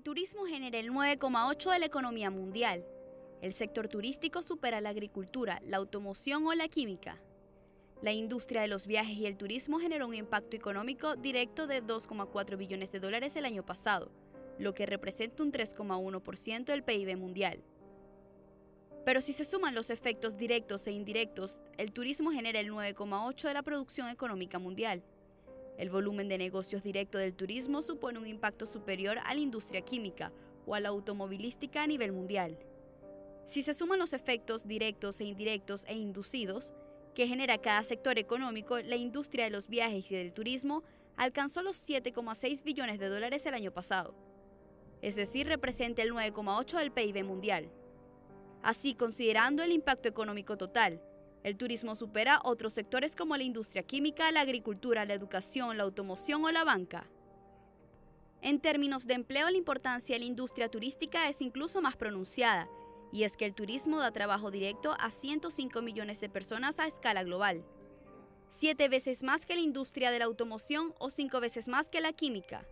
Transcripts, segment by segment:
El turismo genera el 9,8 de la economía mundial. El sector turístico supera la agricultura, la automoción o la química. La industria de los viajes y el turismo generó un impacto económico directo de 2,4 billones de dólares el año pasado, lo que representa un 3,1% del PIB mundial. Pero si se suman los efectos directos e indirectos, el turismo genera el 9,8 de la producción económica mundial, el volumen de negocios directo del turismo supone un impacto superior a la industria química o a la automovilística a nivel mundial. Si se suman los efectos directos e indirectos e inducidos que genera cada sector económico, la industria de los viajes y del turismo alcanzó los 7,6 billones de dólares el año pasado, es decir, representa el 9,8 del PIB mundial. Así, considerando el impacto económico total, el turismo supera otros sectores como la industria química, la agricultura, la educación, la automoción o la banca. En términos de empleo, la importancia de la industria turística es incluso más pronunciada, y es que el turismo da trabajo directo a 105 millones de personas a escala global, siete veces más que la industria de la automoción o cinco veces más que la química.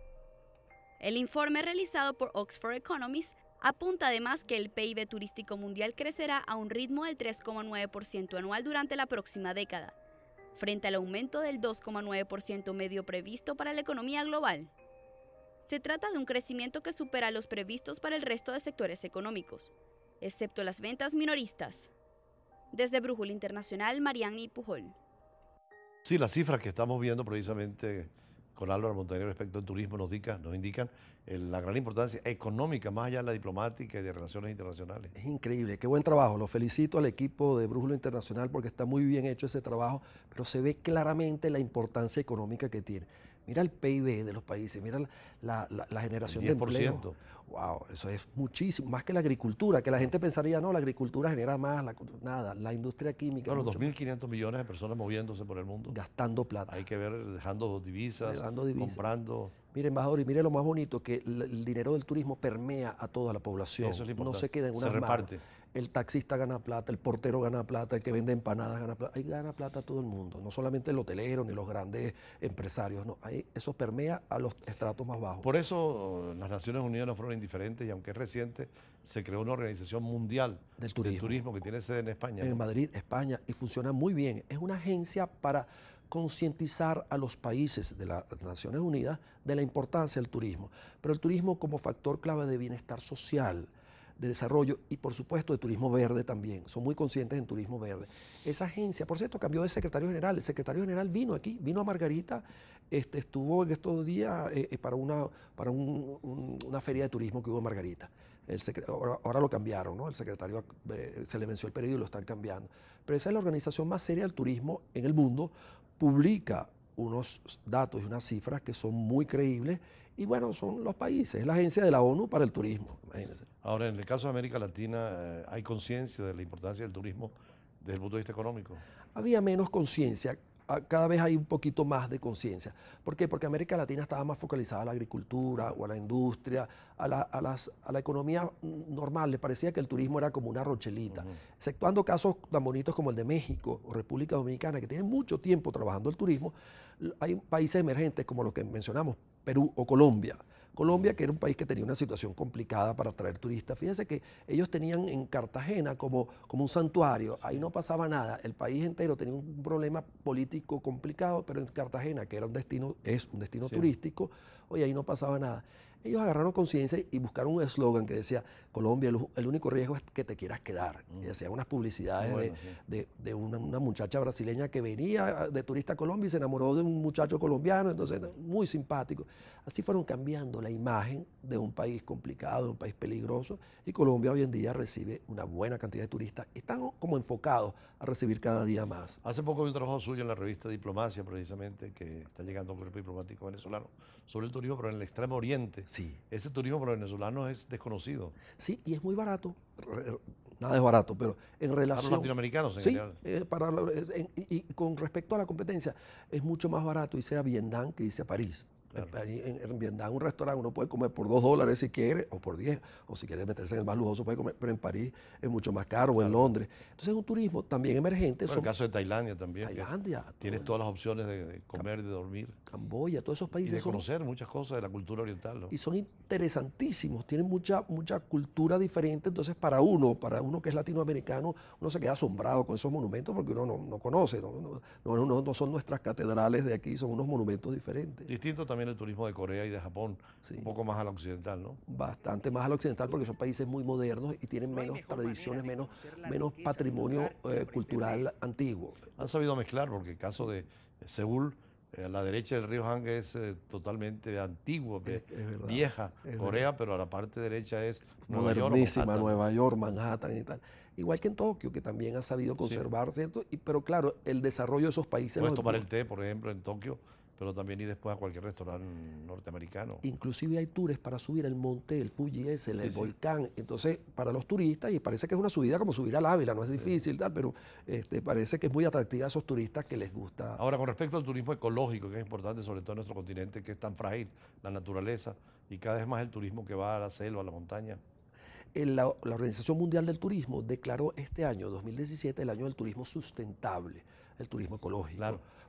El informe realizado por Oxford Economics Apunta además que el PIB turístico mundial crecerá a un ritmo del 3,9% anual durante la próxima década, frente al aumento del 2,9% medio previsto para la economía global. Se trata de un crecimiento que supera los previstos para el resto de sectores económicos, excepto las ventas minoristas. Desde Brújula Internacional, Mariani Pujol. Sí, las cifras que estamos viendo precisamente con Álvaro Montaner, respecto al turismo nos, indica, nos indican eh, la gran importancia económica, más allá de la diplomática y de relaciones internacionales. Es increíble, qué buen trabajo. Lo felicito al equipo de Brújulo Internacional porque está muy bien hecho ese trabajo, pero se ve claramente la importancia económica que tiene. Mira el PIB de los países, mira la, generación de empleo. Wow, eso es muchísimo, más que la agricultura, que la gente pensaría, no, la agricultura genera más, nada, la industria química. Bueno, 2.500 millones de personas moviéndose por el mundo. Gastando plata. Hay que ver, dejando divisas, divisas. comprando. Mire, embajador, y mire lo más bonito, que el dinero del turismo permea a toda la población. Eso es No se queda en una se reparte el taxista gana plata, el portero gana plata, el que vende empanadas gana plata. Ahí gana plata todo el mundo, no solamente el hotelero ni los grandes empresarios, no. eso permea a los estratos más bajos. Por eso eh, las Naciones Unidas no fueron indiferentes y aunque es reciente, se creó una organización mundial del turismo, que tiene sede en España. En Madrid, España, y funciona muy bien. Es una agencia para concientizar a los países de las Naciones Unidas de la importancia del turismo, pero el turismo como factor clave de bienestar social de desarrollo y por supuesto de turismo verde también. Son muy conscientes en turismo verde. Esa agencia, por cierto, cambió de secretario general. El secretario general vino aquí, vino a Margarita, este, estuvo en estos días eh, eh, para, una, para una feria de turismo que hubo en Margarita. El ahora, ahora, lo cambiaron, ¿no? El secretario eh, se le venció el periodo y lo están cambiando. Pero esa es la organización más seria del turismo en el mundo. Publica unos datos y unas cifras que son muy creíbles y bueno, son los países, es la agencia de la ONU para el turismo, imagínense. Ahora, en el caso de América Latina, eh, ¿hay conciencia de la importancia del turismo desde el punto de vista económico? Había menos conciencia cada vez hay un poquito más de conciencia. ¿Por qué? Porque América Latina estaba más focalizada a la agricultura o a la industria, a la, economía normal. Le parecía que el turismo era como una rochelita. Exceptuando casos tan bonitos como el de México o República Dominicana, que tienen mucho tiempo trabajando el turismo, hay países emergentes como los que mencionamos, Perú o Colombia, Colombia, que era un país que tenía una situación complicada para atraer turistas. Fíjense que ellos tenían en Cartagena como, como un santuario, ahí no pasaba nada, el país entero tenía un problema político complicado, pero en Cartagena, que era un destino, es un destino turístico, Hoy ahí no pasaba nada. Ellos agarraron conciencia y buscaron un eslogan que decía, Colombia, el, único riesgo es que te quieras quedar. Mm. Y hacían unas publicidades de, una, muchacha brasileña que venía ah, de turista a Colombia y se enamoró de un muchacho colombiano, entonces muy simpático. Así fueron cambiando la imagen de un país complicado, de un país peligroso, y Colombia hoy en día recibe una buena cantidad de turistas. Están como enfocados a recibir cada día más. Hace poco vi un trabajo suyo en la revista Diplomacia, precisamente, que está llegando un grupo diplomático venezolano, sobre el turismo, pero en el extremo oriente Sí. Ese turismo para venezolanos es desconocido. Sí, y es muy barato. Eh, nada es barato, pero en relación. Para los latinoamericanos en sí, eh, y, y, con respecto a la competencia, es mucho más barato irse a Vietnam que irse a París. En, en, Vietnam, un restaurante, uno puede comer por 2 dólares si quiere, o por 10, o si quiere meterse en el más lujoso, puede comer, pero en París es mucho más caro, o en Londres. Entonces es un turismo también emergente. en el caso de Tailandia también. Tailandia. Tienes todas las opciones de, comer, de dormir. Camboya, todos esos países. Y de conocer muchas cosas de la cultura oriental. Y son interesantísimos, tienen mucha, mucha cultura diferente. Entonces, para uno, para uno que es latinoamericano, uno se queda asombrado con esos monumentos porque uno no, no conoce, no, no, no son nuestras catedrales de aquí, son unos monumentos diferentes. Distinto también el turismo de Corea y de Japón, un poco más al occidental, ¿no? Bastante más al occidental porque son países muy modernos y tienen menos tradiciones, menos, menos patrimonio eh, cultural antiguo. Han sabido mezclar porque el caso de Seúl, eh, a la derecha del río Hang es eh, totalmente antiguo, vieja Corea, pero a la parte derecha es modernísima, Nueva York, Manhattan y tal igual que en Tokio, que también ha sabido conservar, ¿cierto? pero claro, el desarrollo de esos países... Puedes tomar el té, por ejemplo, en Tokio, pero también ir después a cualquier restaurante norteamericano. Inclusive hay tours para subir el monte, el Fuji S, el, volcán. Entonces, para los turistas, y parece que es una subida como subir al Ávila, no es difícil, tal, pero este, parece que es muy atractiva a esos turistas que les gusta. Ahora, con respecto al turismo ecológico, que es importante, sobre todo en nuestro continente, que es tan frágil, la naturaleza, y cada vez más el turismo que va a la selva, a la montaña. la Organización Mundial del Turismo declaró este año, 2017, el año del turismo sustentable el turismo ecológico.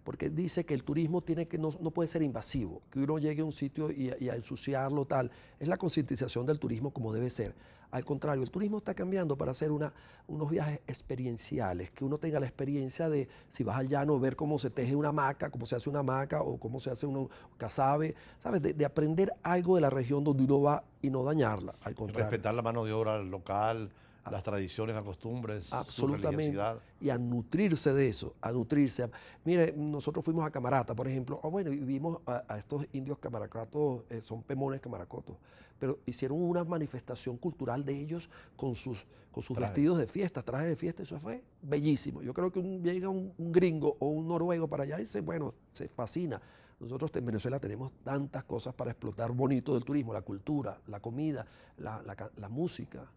Porque dice que el turismo tiene que, no, no, puede ser invasivo, que uno llegue a un sitio y, a ensuciarlo tal. Es la concientización del turismo como debe ser. Al contrario, el turismo está cambiando para hacer una, unos viajes experienciales, que uno tenga la experiencia de, si vas al llano, ver cómo se teje una maca, cómo se hace una maca o cómo se hace un casabe, ¿sabes? De, de, aprender algo de la región donde uno va y no dañarla. Al contrario. Respetar la mano de obra local, Ah. las tradiciones, las costumbres, absolutamente, y a nutrirse de eso, a nutrirse. Mire, nosotros fuimos a Camarata, por ejemplo, o ah, bueno, y vimos a, estos indios camaracatos, eh, son pemones camaracotos, pero hicieron una manifestación cultural de ellos con sus, con sus vestidos de fiesta, trajes de fiesta, eso fue bellísimo. Yo creo que un, llega un, gringo o un noruego para allá y se, bueno, se fascina. Nosotros en Venezuela tenemos tantas cosas para explotar bonito del turismo, la cultura, la comida, la, la música,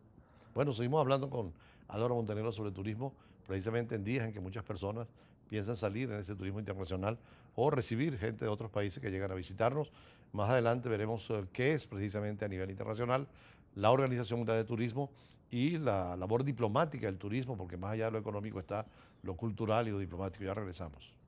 bueno, seguimos hablando con Álvaro Montenegro sobre turismo, precisamente en días en que muchas personas piensan salir en ese turismo internacional o recibir gente de otros países que llegan a visitarnos. Más adelante veremos eh, qué es precisamente a nivel internacional la Organización de Turismo y la labor diplomática del turismo, porque más allá de lo económico está lo cultural y lo diplomático. Ya regresamos.